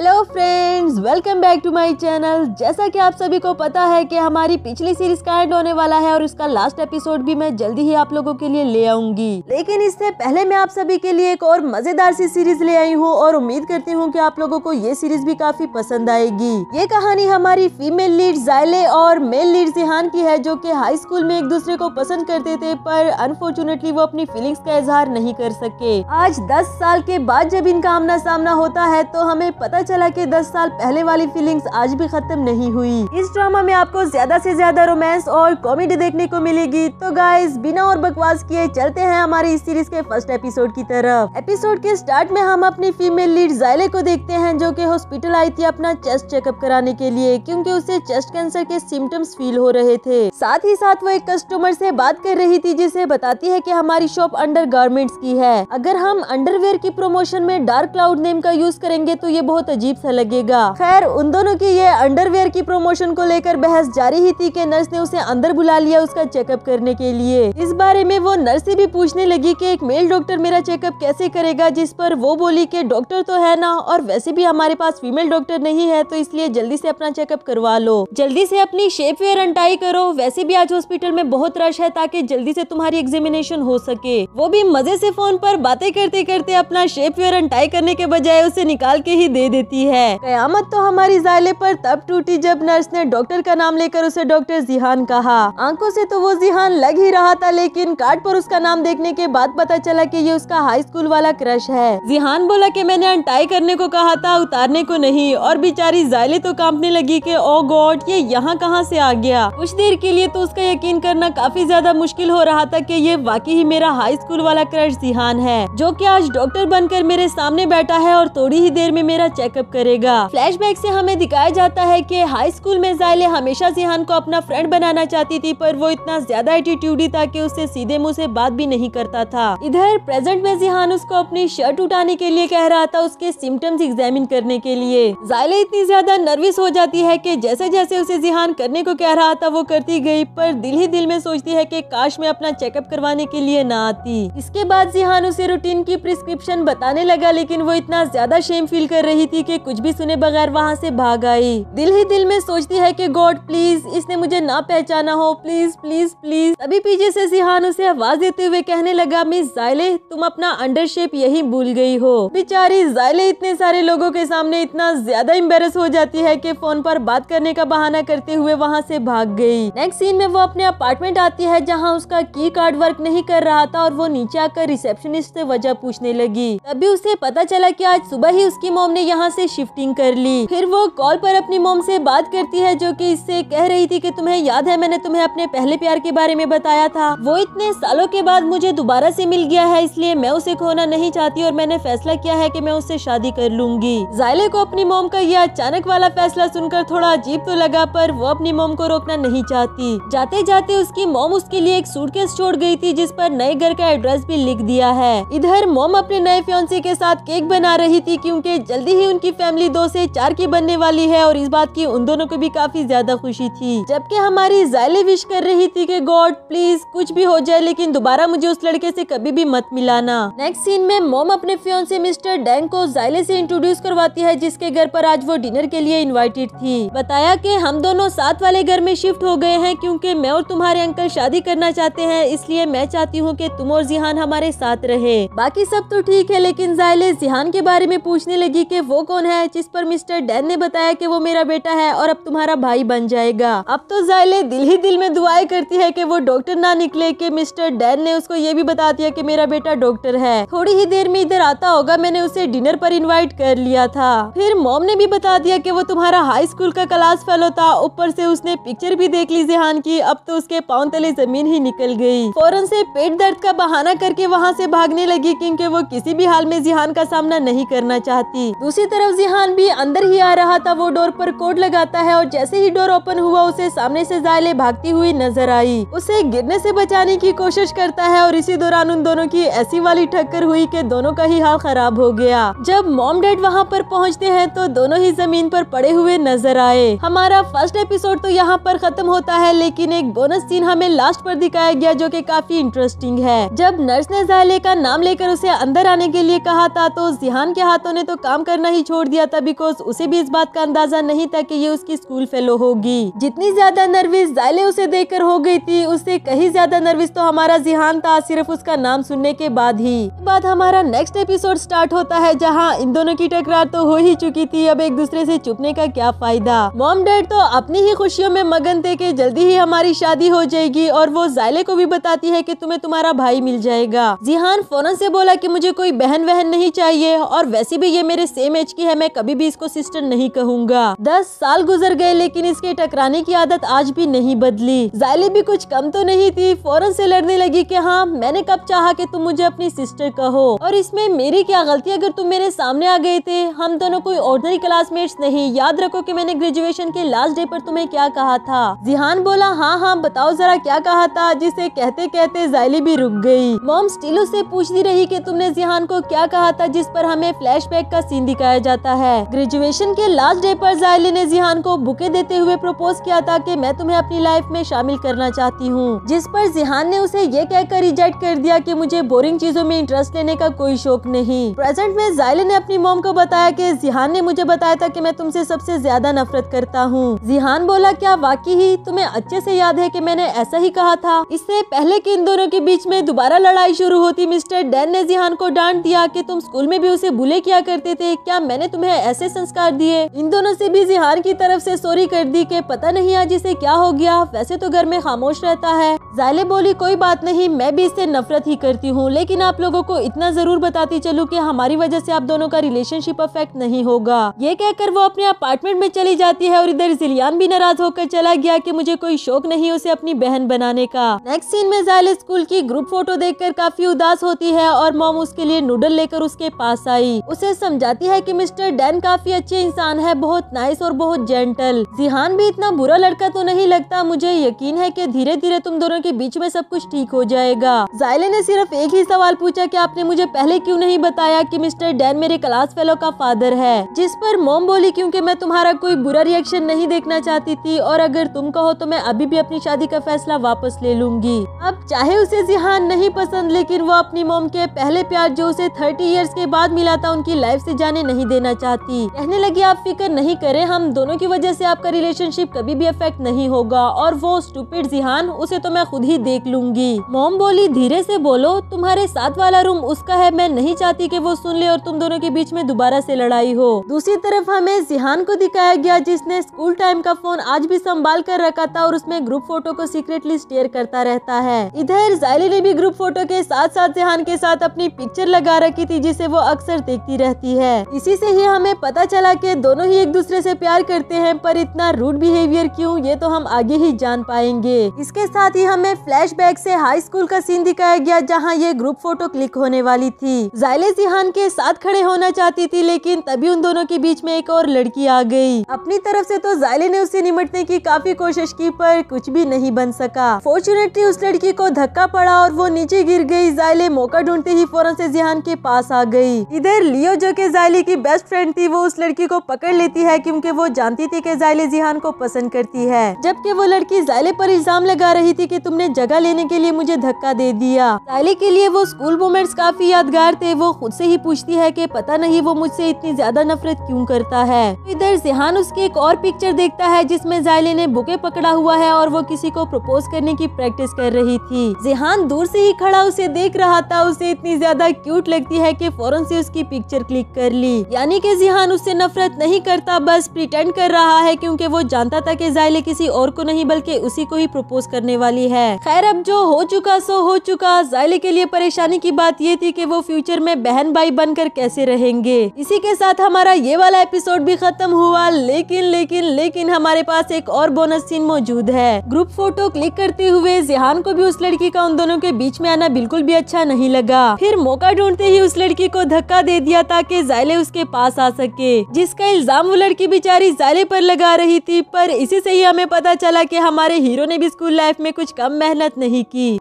Hello friends. Welcome back to my channel जैसा कि आप सभी को पता है कि हमारी पिछली सीरीज का एंड होने वाला है और उसका लास्ट एपिसोड भी मैं जल्दी ही आप लोगों के लिए ले आऊंगी लेकिन इससे पहले मैं आप सभी के लिए एक और मजेदार सी सीरीज ले आई हूँ और उम्मीद करती हूँ की आप लोगों को ये सीरीज भी काफी पसंद आएगी ये कहानी हमारी फीमेल लीड जायले और मेल लीड जिहान की है जो की हाई स्कूल में एक दूसरे को पसंद करते थे पर अनफॉर्चुनेटली वो अपनी फीलिंग्स का इजहार नहीं कर सके आज दस साल के बाद जब इनका आमना सामना होता है तो हमें पता चला की दस साल पहले पहले वाली फीलिंग्स आज भी खत्म नहीं हुई इस ड्रामा में आपको ज्यादा से ज्यादा रोमांस और कॉमेडी देखने को मिलेगी तो गाइज बिना और बकवास किए चलते हैं हमारी इस सीरीज के फर्स्ट एपिसोड की तरफ एपिसोड के स्टार्ट में हम अपनी फीमेल लीड जायले को देखते हैं जो की हॉस्पिटल आई थी अपना चेस्ट चेकअप कराने के लिए क्यूँकी उसे चेस्ट कैंसर के सिम्टम्स फील हो रहे थे साथ ही साथ वो एक कस्टमर से बात कर रही थी जिसे बताती है कि हमारी शॉप अंडर की है अगर हम अंडरवेयर की प्रमोशन में डार्क क्लाउड नेम का यूज करेंगे तो ये बहुत अजीब सा लगेगा खैर उन दोनों की ये अंडरवेयर की प्रमोशन को लेकर बहस जारी ही थी कि नर्स ने उसे अंदर बुला लिया उसका चेकअप करने के लिए इस बारे में वो नर्स से भी पूछने लगी कि एक मेल डॉक्टर मेरा चेकअप कैसे करेगा जिस पर वो बोली कि डॉक्टर तो है ना और वैसे भी हमारे पास फीमेल डॉक्टर नहीं है तो इसलिए जल्दी से अपना चेकअप करवा लो जल्दी से अपनी शेप वेयर अंटाई करो वैसे भी आज हॉस्पिटल में बहुत रश है ताकि जल्दी से तुम्हारी एग्जामिनेशन हो सके वो भी मजे से फोन पर बातें करते करते अपना शेप वेयर अंटाई करने के बजाय उसे निकाल के ही दे देती है कयामत तो हमारी जायले पर तब टूटी जब नर्स ने डॉक्टर का नाम लेकर उसे डॉक्टर जिहान कहा आंखों से तो वो जिहान लग ही रहा था लेकिन कार्ड पर उसका नाम देखने के बाद पता चला कि ये उसका हाई स्कूल वाला क्रश है जिहान बोला कि मैंने अनटाई करने को कहा था उतारने को नहीं और बेचारी जायले तो कांपने लगी की ओ गॉड ये यहाँ कहाँ ऐसी आ गया कुछ देर के लिए तो उसका यकीन करना काफी ज्यादा मुश्किल हो रहा था की ये वाकई ही मेरा हाई स्कूल वाला क्रश जिहान है जो की आज डॉक्टर बनकर मेरे सामने बैठा है और थोड़ी ही देर में मेरा चेकअप करेगा फ्लैश फ्लैशबैक से हमें दिखाया जाता है कि हाई स्कूल में जायले हमेशा जिहान को अपना फ्रेंड बनाना चाहती थी पर वो इतना ज्यादा एटीट्यूडी था कि उससे सीधे मुंह से बात भी नहीं करता था इधर प्रेजेंट में जिहान उसको अपनी शर्ट उठाने के लिए कह रहा था उसके सिम्टम्स एग्जामिन करने के लिए जायले इतनी ज्यादा नर्वस हो जाती है की जैसे जैसे उसे जिहान करने को कह रहा था वो करती गई पर दिल ही दिल में सोचती है की काश में अपना चेकअप करवाने के लिए न आती इसके बाद जिहान उसे रूटीन की प्रिस्क्रिप्शन बताने लगा लेकिन वो इतना ज्यादा शेम फील कर रही थी की कुछ भी सुने बगैर कर वहाँ से भाग आई दिल ही दिल में सोचती है कि गॉड प्लीज इसने मुझे ना पहचाना हो प्लीज प्लीज प्लीज अभी पीछे से सिहान उसे आवाज देते हुए कहने लगा मिस जायले तुम अपना अंडर शेप यही भूल गई हो बेचारी जायले इतने सारे लोगों के सामने इतना ज्यादा इम्बेरस हो जाती है की फोन पर बात करने का बहाना करते हुए वहाँ से भाग गई नेक्स्ट सीन में वो अपने अपार्टमेंट आती है जहाँ उसका की कार्ड वर्क नहीं कर रहा था और वो नीचे आकर रिसेप्शनिस्ट से वजह पूछने लगी तभी उसे पता चला कि आज सुबह ही उसकी मोम ने यहाँ से शिफ्टिंग कर ली फिर वो कॉल पर अपनी मोम से बात करती है जो कि इससे कह रही थी कि तुम्हें याद है मैंने तुम्हें अपने पहले प्यार के बारे में बताया था वो इतने सालों के बाद मुझे दोबारा से मिल गया है इसलिए मैं उसे खोना नहीं चाहती और मैंने फैसला किया है कि मैं उससे शादी कर लूंगी जायले को अपनी मोम का यह अचानक वाला फैसला सुनकर थोड़ा अजीब तो लगा पर वो अपनी मोम को रोकना नहीं चाहती जाते जाते उसकी मोम उसके लिए एक सूटकेस छोड़ गई थी जिस पर नए घर का एड्रेस भी लिख दिया है इधर मोम अपने नए फ्योन्सी के साथ केक बना रही थी क्योंकि जल्दी ही उनकी फैमिली दो से स्टार की बनने वाली है और इस बात की उन दोनों को भी काफी ज्यादा खुशी थी जबकि हमारी जायले विश कर रही थी कि गॉड प्लीज कुछ भी हो जाए लेकिन दोबारा मुझे उस लड़के से कभी भी मत मिलाना नेक्स्ट सीन में मोम अपने फ्योन से मिस्टर डैंग को जायले से इंट्रोड्यूस करवाती है जिसके घर पर आज वो डिनर के लिए इन्वाइटेड थी बताया की हम दोनों साथ वाले घर में शिफ्ट हो गए हैं क्योंकि मैं और तुम्हारे अंकल शादी करना चाहते हैं इसलिए मैं चाहती हूँ कि तुम और जिहान हमारे साथ रहे बाकी सब तो ठीक है लेकिन जायले जिहान के बारे में पूछने लगी कि वो कौन है जिस पर मिस्टर मिस्टर डैन ने बताया कि वो मेरा बेटा है और अब तुम्हारा भाई बन जाएगा अब तो जायले दिल ही दिल में दुआएं करती है कि वो डॉक्टर ना निकले कि मिस्टर डैन ने उसको ये भी बता दिया कि मेरा बेटा डॉक्टर है थोड़ी ही देर में इधर आता होगा मैंने उसे डिनर पर इन्वाइट कर लिया था फिर मॉम ने भी बता दिया कि वो तुम्हारा हाई स्कूल का क्लास फेलो था ऊपर से उसने पिक्चर भी देख ली जहान की अब तो उसके पाँव तले जमीन ही निकल गयी फौरन से पेट दर्द का बहाना करके वहाँ से भागने लगी क्यूँकी वो किसी भी हाल में जिहान का सामना नहीं करना चाहती दूसरी तरफ जिहान भी अंदर अंदर ही आ रहा था वो डोर पर कोड लगाता है और जैसे ही डोर ओपन हुआ उसे सामने से जायले भागती हुई नजर आई उसे गिरने से बचाने की कोशिश करता है और इसी दौरान उन दोनों की ऐसी वाली टक्कर हुई कि दोनों का ही हाल खराब हो गया जब मॉम डैड वहाँ पर पहुँचते हैं तो दोनों ही जमीन पर पड़े हुए नजर आए हमारा फर्स्ट एपिसोड तो यहाँ पर खत्म होता है लेकिन एक बोनस सीन हमें लास्ट पर दिखाया गया जो की काफी इंटरेस्टिंग है जब नर्स ने जायले का नाम लेकर उसे अंदर आने के लिए कहा था तो जिहान के हाथों ने तो काम करना ही छोड़ दिया था बिकॉज उसे भी इस बात का अंदाजा नहीं था कि ये उसकी स्कूल फेलो होगी जितनी ज्यादा नर्विस जायले उसे देखकर हो गई थी उससे कहीं ज्यादा नर्विस तो हमारा जिहान था सिर्फ उसका नाम सुनने के बाद ही बाद हमारा नेक्स्ट एपिसोड स्टार्ट होता है जहाँ इन दोनों की टकरार तो हो ही चुकी थी अब एक दूसरे से चुपने का क्या फायदा मॉम डैड तो अपनी ही खुशियों में मगन थे कि जल्दी ही हमारी शादी हो जाएगी और वो जायले को भी बताती है कि तुम्हें तुम्हारा भाई मिल जाएगा जिहान फौरन से बोला कि मुझे कोई बहन वहन नहीं चाहिए और वैसे भी ये मेरे सेम एज की है मैं कभी भी इसको सिस्टर नहीं कहूंगा दस साल गुजर गए लेकिन इसके टकराने की आदत आज भी नहीं बदली जायली भी कुछ कम तो नहीं थी फौरन से लड़ने लगी कि हाँ मैंने कब चाहा कि तुम मुझे अपनी सिस्टर कहो और इसमें मेरी क्या गलती अगर तुम मेरे सामने आ गए थे हम दोनों कोई ऑर्डनरी क्लासमेट नहीं याद रखो की मैंने ग्रेजुएशन के लास्ट डे आरोप तुम्हें क्या कहा था जिहान बोला हाँ हाँ बताओ जरा क्या कहा था जिसे कहते कहते जायली भी रुक गयी मोम स्टीलो ऐसी पूछती रही की तुमने जिहान को क्या कहा था जिस पर हमें फ्लैश का सीन दिखाया जाता है ग्रेजुएशन रिलेशन के लास्ट डे पर जायली ने जिहान को बुके देते हुए प्रपोज किया था कि मैं तुम्हें अपनी लाइफ में शामिल करना चाहती हूँ जिस पर जिहान ने उसे ये कहकर रिजेक्ट कर दिया कि मुझे बोरिंग चीजों में इंटरेस्ट लेने का कोई शौक नहीं प्रेजेंट में जायली ने अपनी मोम को बताया की जिहान ने मुझे बताया था की मैं तुमसे सबसे ज्यादा नफरत करता हूँ जिहान बोला क्या वाकई ही तुम्हें अच्छे से याद है की मैंने ऐसा ही कहा था इससे पहले की इन दोनों के बीच में दोबारा लड़ाई शुरू होती मिस्टर डैन ने जिहान को डांट दिया की तुम स्कूल में भी उसे बुले किया करते थे क्या मैंने तुम्हें ऐसे संस्कार कर दिए इन दोनों से भी जिहार की तरफ से सॉरी कर दी कि पता नहीं आज इसे क्या हो गया वैसे तो घर में खामोश रहता है जायले बोली कोई बात नहीं मैं भी इससे नफरत ही करती हूँ लेकिन आप लोगों को इतना जरूर बताती चलूँ की हमारी वजह से आप दोनों का रिलेशनशिप अफेक्ट नहीं होगा ये कहकर वो अपने अपार्टमेंट में चली जाती है और इधर जिलियान भी नाराज होकर चला गया की मुझे कोई शौक नहीं उसे अपनी बहन बनाने का नेक्स्ट सीन में जायले स्कूल की ग्रुप फोटो देख काफी उदास होती है और मोम उसके लिए नूडल लेकर उसके पास आई उसे समझाती है की मिस्टर डैन काफी अच्छे अच्छे इंसान है बहुत नाइस और बहुत जेंटल जिहान भी इतना बुरा लड़का तो नहीं लगता मुझे यकीन है की धीरे धीरे तुम दोनों के बीच में सब कुछ ठीक हो जाएगा जायले ने सिर्फ एक ही सवाल पूछा की आपने मुझे पहले क्यूँ नहीं बताया की मिस्टर डैन मेरे क्लास फेलो का फादर है जिस पर मोम बोली क्यूँकी मैं तुम्हारा कोई बुरा रिएक्शन नहीं देखना चाहती थी और अगर तुम कहो तो मैं अभी भी अपनी शादी का फैसला वापस ले लूंगी अब चाहे उसे जिहान नहीं पसंद लेकिन वो अपनी मोम के पहले प्यार जो उसे थर्टी ईयर्स के बाद मिला था उनकी लाइफ ऐसी जाने नहीं देना चाहती कहने लगी आप फिक्र नहीं करें हम दोनों की वजह से आपका रिलेशनशिप कभी भी अफेक्ट नहीं होगा और वो स्टूपिड जिहान उसे तो मैं खुद ही देख लूंगी मोम बोली धीरे से बोलो तुम्हारे साथ वाला रूम उसका है मैं नहीं चाहती कि वो सुन ले और तुम दोनों के बीच में दोबारा से लड़ाई हो दूसरी तरफ हमें जिहान को दिखाया गया जिसने स्कूल टाइम का फोन आज भी संभाल कर रखा था और उसमें ग्रुप फोटो को सीक्रेटली शेयर करता रहता है इधर जायली ने भी ग्रुप फोटो के साथ साथ जिहान के साथ अपनी पिक्चर लगा रखी थी जिसे वो अक्सर देखती रहती है इसी से ही हमें पता के दोनों ही एक दूसरे से प्यार करते हैं पर इतना रूड बिहेवियर क्यों ये तो हम आगे ही जान पाएंगे इसके साथ ही हमें फ्लैशबैक से हाई स्कूल का सीन दिखाया गया जहाँ ये ग्रुप फोटो क्लिक होने वाली थी जायले जिहान के साथ खड़े होना चाहती थी लेकिन तभी उन दोनों के बीच में एक और लड़की आ गई अपनी तरफ ऐसी तो जायले ने उसे निमटने की काफी कोशिश की पर कुछ भी नहीं बन सका फॉर्चुनेटली उस लड़की को धक्का पड़ा और वो नीचे गिर गयी जायले मौका ढूंढते ही फौरन ऐसी जिहान के पास आ गई इधर लियो जो के जायले की बेस्ट फ्रेंड थी वो उस लड़की लड़की को पकड़ लेती है क्योंकि वो जानती थी कि जायले जिहान को पसंद करती है जबकि वो लड़की जायले पर इल्जाम लगा रही थी कि तुमने जगह लेने के लिए मुझे धक्का दे दिया जायले के लिए वो स्कूल मोमेंट्स काफी यादगार थे वो खुद से ही पूछती है कि पता नहीं वो मुझसे इतनी ज्यादा नफरत क्यों करता है इधर जिहान उसकी एक और पिक्चर देखता है जिसमे जायले ने बुके पकड़ा हुआ है और वो किसी को प्रपोज करने की प्रैक्टिस कर रही थी जिहान दूर से ही खड़ा उसे देख रहा था उसे इतनी ज्यादा क्यूट लगती है की फौरन से उसकी पिक्चर क्लिक कर ली यानी कि जिहान उससे नफरत नहीं करता बस प्रिटेंड कर रहा है क्योंकि वो जानता था कि जायले किसी और को नहीं बल्कि उसी को ही प्रपोज करने वाली है खैर अब जो हो चुका सो हो चुका जायले के लिए परेशानी की बात ये थी कि वो फ्यूचर में बहन भाई बनकर कैसे रहेंगे इसी के साथ हमारा ये वाला एपिसोड भी खत्म हुआ लेकिन लेकिन लेकिन हमारे पास एक और बोनस सीन मौजूद है ग्रुप फोटो क्लिक करते हुए जिहान को भी उस लड़की का उन दोनों के बीच में आना बिल्कुल भी अच्छा नहीं लगा फिर मौका ढूंढते ही उस लड़की को धक्का दे दिया ताकि जायले उसके पास आ सके जिसका इल्ज़ाम वो लड़की बेचारी जाले पर लगा रही थी पर इसी से ही हमें पता चला कि हमारे हीरो ने भी स्कूल लाइफ में कुछ कम मेहनत नहीं की